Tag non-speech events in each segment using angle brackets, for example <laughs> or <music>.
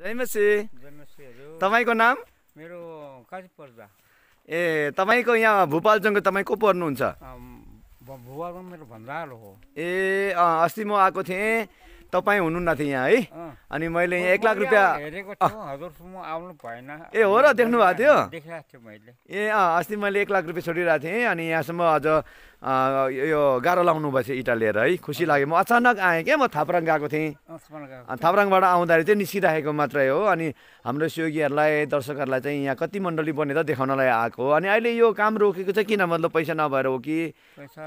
जयमसी तपाईँको नाम मेरो पर्दा ए तपाईँको यहाँ भूपालचङको तपाईँ को पर्नुहुन्छ मेरो हो ए अस्ति म आएको थिएँ तपाईँ हुनुहुन्न थियो यहाँ है अनि मैले यहाँ एक लाख रुपियाँ ए हो र देख्नु भएको थियो ए अँ अस्ति मैले एक लाख रुपियाँ छोडिरहेको थिएँ अनि यहाँसम्म अझ यो गाह्रो लाउनु भएछ इँटा लिएर है खुसी लाग्यो म अचानक आएँ क्या म थाप्राङ गएको थिएँ थाप्राङबाट आउँदाखेरि चाहिँ निस्किराखेको मात्रै हो अनि हाम्रो स्विगीहरूलाई दर्शकहरूलाई चाहिँ यहाँ कति मण्डली बनेर देखाउनलाई आएको अनि अहिले यो काम रोकेको चाहिँ किन मतलब पैसा नभएर हो कि पैसा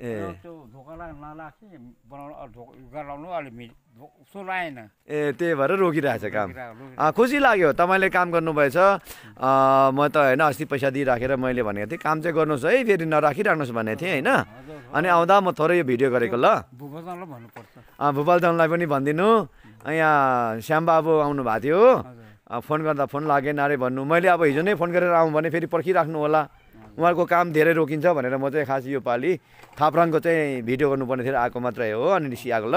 ए त्यो ढोकालाई बनाउनु गराउनु उसो लाएन ए त्यही भएर रोकिरहेछ काम खुसी लाग्यो तपाईँले काम गर्नुभएछ म त होइन अस्ति पैसा दिइराखेर मैले भनेको थिएँ काम चाहिँ गर्नुहोस् है फेरि नराखिराख्नुहोस् भनेको थिएँ होइन अनि आउँदा म थोरै यो भिडियो गरेको ल भूपाल भन्नुपर्छ पनि भनिदिनु यहाँ श्यामबाबु आउनु भएको थियो फोन गर्दा फोन लागेन अरे भन्नु मैले अब हिजो नै फोन गरेर आउँ भने फेरि पर्खिराख्नु होला उहाँहरूको काम धेरै रोकिन्छ भनेर म चाहिँ खास यो पालि थाप्राङको चाहिँ भिडियो गर्नुपर्ने थियो आएको मात्रै हो अनि निसी आएको ल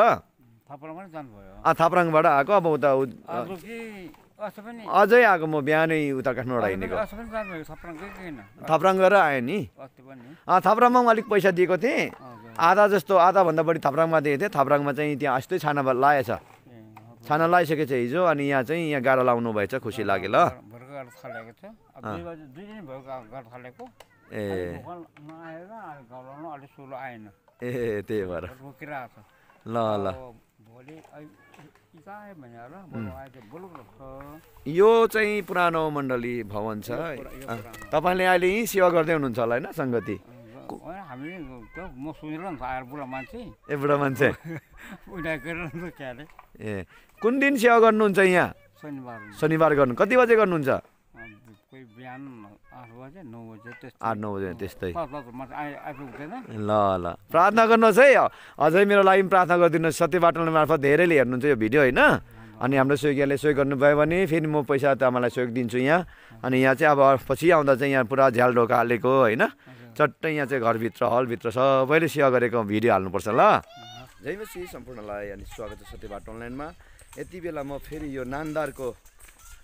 थाप्राङबाट आएको अब उता अझै आएको म बिहानै उता काठमाडौँ हिँडेको थाप्राङ गएर आएँ नि थाप्राङमा म अलिक पैसा दिएको थिएँ आधा जस्तो आधाभन्दा बढी थाप्राङमा दिएको थिएँ थाप्राङमा चाहिँ त्यहाँ अस्ति छाना लाएछ छाना लाइसकेछ हिजो अनि यहाँ चाहिँ यहाँ गाह्रो लाउनु भएछ खुसी लाग्यो ल थियो दुई दिन भयो ए नआएर अलिक सुलो आएन ए त्यही भएर रोकिरहेको छ ल ल यो चाहिँ पुरानो मण्डली भवन छ तपाईँले अहिले यहीँ सेवा गर्दै हुनुहुन्छ होला होइन सङ्गति मान्छे ए बुढा मान्छे <laughs> ए कुन दिन सेवा गर्नुहुन्छ यहाँ शनिबार गर्नु कति बजे गर्नुहुन्छ आठ नौ बजे त्यस्तै ल ल प्रार्थना गर्नुहोस् है अझै मेरो लागि प्रार्थना गरिदिनुहोस् सत्य बाटोले मार्फत धेरैले हेर्नुहुन्छ यो भिडियो होइन अनि हाम्रो स्विगीहरूले सहयोग गर्नुभयो भने फेरि म पैसा त मलाई सहयोग दिन्छु यहाँ अनि यहाँ चाहिँ अब पछि आउँदा चाहिँ यहाँ पुरा झ्याल ढोका हालेको होइन चट्टै यहाँ चाहिँ घरभित्र हलभित्र सबैले सेवा गरेको भिडियो हाल्नुपर्छ ल जय सम्पूर्णलाई अनि स्वागत छ सत्य बाटो अनलाइनमा यति बेला म फेरि यो नान्दारको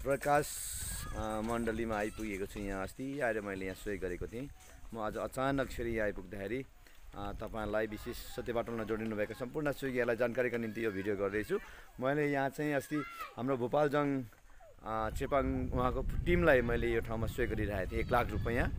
प्रकाश मण्डलीमा आइपुगेको छु यहाँ अस्ति आएर मैले यहाँ सोही गरेको थिएँ म आज अचानक फेरि यहाँ आइपुग्दाखेरि तपाईँहरूलाई विशेष सत्य जोडिनु भएको सम्पूर्ण स्विगीहरूलाई जानकारीको निम्ति यो भिडियो गर्दैछु मैले यहाँ चाहिँ अस्ति हाम्रो भोपालजङ चेपाङ उहाँको टिमलाई मैले यो ठाउँमा सहयोग गरिरहेको थिएँ एक लाख रुपियाँ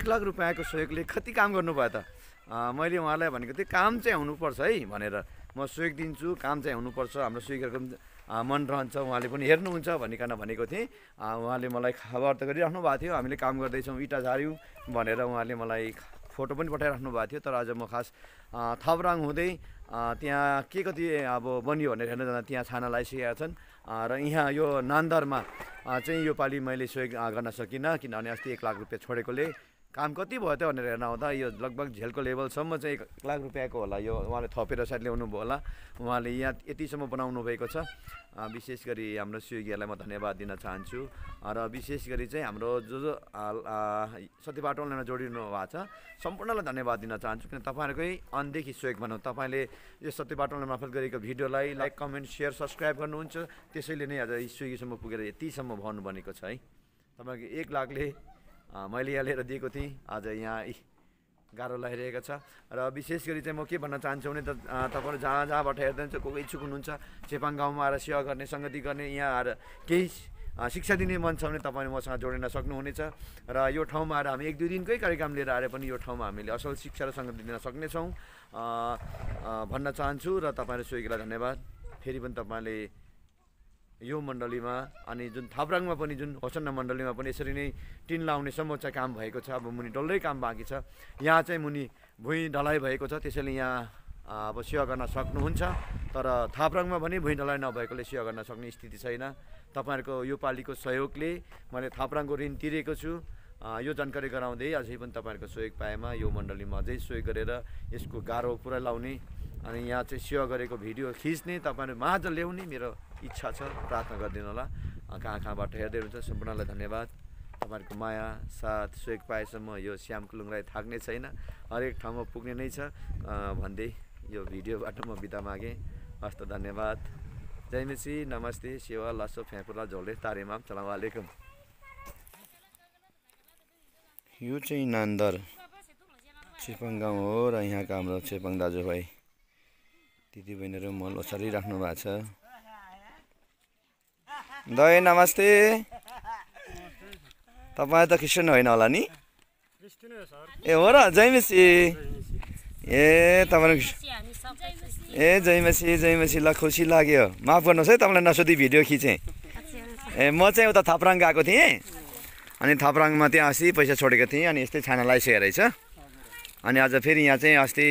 एक लाख रुपियाँको सहयोगले कति काम गर्नुभयो त मैले उहाँलाई भनेको थिएँ काम चाहिँ हुनुपर्छ है भनेर म स्विक दिन्छु काम चाहिँ हुनुपर्छ हाम्रो स्विकरको मन रहन्छ उहाँले पनि हेर्नुहुन्छ भनिकन भनेको थिएँ उहाँले मलाई खबर त गरिराख्नु भएको थियो हामीले काम गर्दैछौँ इँटा झार्यौँ भनेर उहाँले मलाई फोटो पनि पठाइराख्नु भएको थियो तर आज म खास थपराङ हुँदै त्यहाँ के कति अब बनियो भनेर हेर्न जाँदा त्यहाँ छाना लगाइसकेका छन् र यहाँ यो नान्दरमा चाहिँ योपालि मैले सहयोग गर्न सकिनँ किनभने अस्ति एक लाख रुपियाँ छोडेकोले काम कति भयो त भनेर हेर्न आउँदा यो लगभग झेलको लेभलसम्म चाहिँ एक लाख रुपियाँको होला यो उहाँले थपेर सायद ल्याउनु भयो होला उहाँले यहाँ यतिसम्म बनाउनु भएको छ विशेष गरी हाम्रो स्विगीहरूलाई म धन्यवाद दिन चाहन्छु र विशेष गरी चाहिँ हाम्रो जो जो सत्य बाटोलाई जोडिनु भएको छ सम्पूर्णलाई धन्यवाद दिन चाहन्छु किन तपाईँहरूकै अनदेखि सहयोग भनौँ तपाईँले यो सत्य बाटोलाई मार्फत गरेको भिडियोलाई लाइक कमेन्ट सेयर सब्सक्राइब गर्नुहुन्छ त्यसैले नै आज स्विगीसम्म पुगेर यतिसम्म भन्नु भनेको छ है तपाईँको एक लाखले मैले यहाँ लिएर दिएको थिएँ आज यहाँ गाह्रो लगाइरहेको छ र विशेष गरी चाहिँ म के भन्न चाहन्छु भने त तपाईँहरू जहाँ जहाँबाट हेर्दै को कोही इच्छुक हुनुहुन्छ चेपाङ गाउँमा आएर सेवा गर्ने सङ्गति गर्ने यहाँ आएर केही शिक्षा दिने मन छ भने तपाईँले मसँग जोडिन सक्नुहुनेछ र यो ठाउँमा आएर हामी एक दुई दिनकै कार्यक्रम लिएर आएर पनि यो ठाउँमा हामीले असल शिक्षा र सङ्गति दिन सक्नेछौँ भन्न चाहन्छु र तपाईँहरू सुकेलाई धन्यवाद फेरि पनि तपाईँले यो मण्डलीमा अनि जुन थाप्राङमा पनि जुन होसन्ना मण्डलीमा पनि यसरी नै टिन लाउनेसम्म चाहिँ काम भएको छ अब मुनि डल्लै काम बाँकी छ यहाँ चाहिँ मुनि भुइँ ढलाइ भएको छ त्यसैले यहाँ अब सेवा गर्न सक्नुहुन्छ तर थाप्राङमा पनि भुइँ ढलाइ नभएकोले सेवा गर्न सक्ने स्थिति छैन तपाईँहरूको योपालिको सहयोगले मैले थाप्राङको ऋण तिरेको छु यो जानकारी गराउँदै अझै पनि तपाईँहरूको सहयोग पाएमा यो मण्डलीमा अझै सहयोग गरेर यसको गाह्रो पुरा लाउने अनि यहाँ चाहिँ सेवा गरेको भिडियो खिच्ने तपाईँहरू माझ ल्याउने मेरो इच्छा छ प्रार्थना गरिदिनु होला कहाँ कहाँबाट हेर्दै हुनुहुन्छ सम्पूर्णलाई धन्यवाद तपाईँहरूको माया साथ सहयोग पाएसम्म यो श्याम कुलुङलाई थाक्ने छैन हरेक ठाउँमा पुग्ने नै छ भन्दै यो भिडियोबाट म बिदा मागेँ हस्त धन्यवाद जयमेसी नमस्ते सेवा लसो फ्याँकुला झोले तारेमाम सलाम वालेकुम यो चाहिँ नान्दर छेपाङ गाउँ हो र यहाँका हाम्रो छेपाङ दाजुभाइ दिदीबहिनीहरू मल ओछारिराख्नु भएको छ दै नमस्ते तपाईँ त क्रिस्चियन होइन होला नि ए हो र जयमसी ए तपाईँ ए जयमसी जयमसी ल खुसी लाग्यो माफ गर्नुहोस् है तपाईँलाई नसोधी भिडियो खिचेँ ए म चाहिँ उता थपराङ गएको थिएँ अनि थपराङमा त्यहाँ अस्ति पैसा छोडेको थिएँ अनि यस्तै छाना लगाइसकेको रहेछ अनि आज फेरि यहाँ चाहिँ अस्ति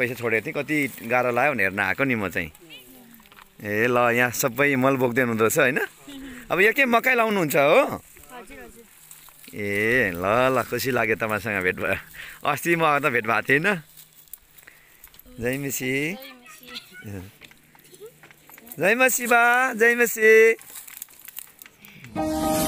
पैसा छोडेको थिएँ कति गाह्रो लाग्यो भनेर हेर्न आएको नि म चाहिँ ए ल यहाँ सबै मल बोक्दै हुनुहुँदो रहेछ होइन अब यहाँ के मकै लाउनुहुन्छ हो ए ल ल खुसी लाग्यो तपाईँसँग भेट भयो अस्ति म त भेट भएको थिएँ होइन मसी बा बा मसी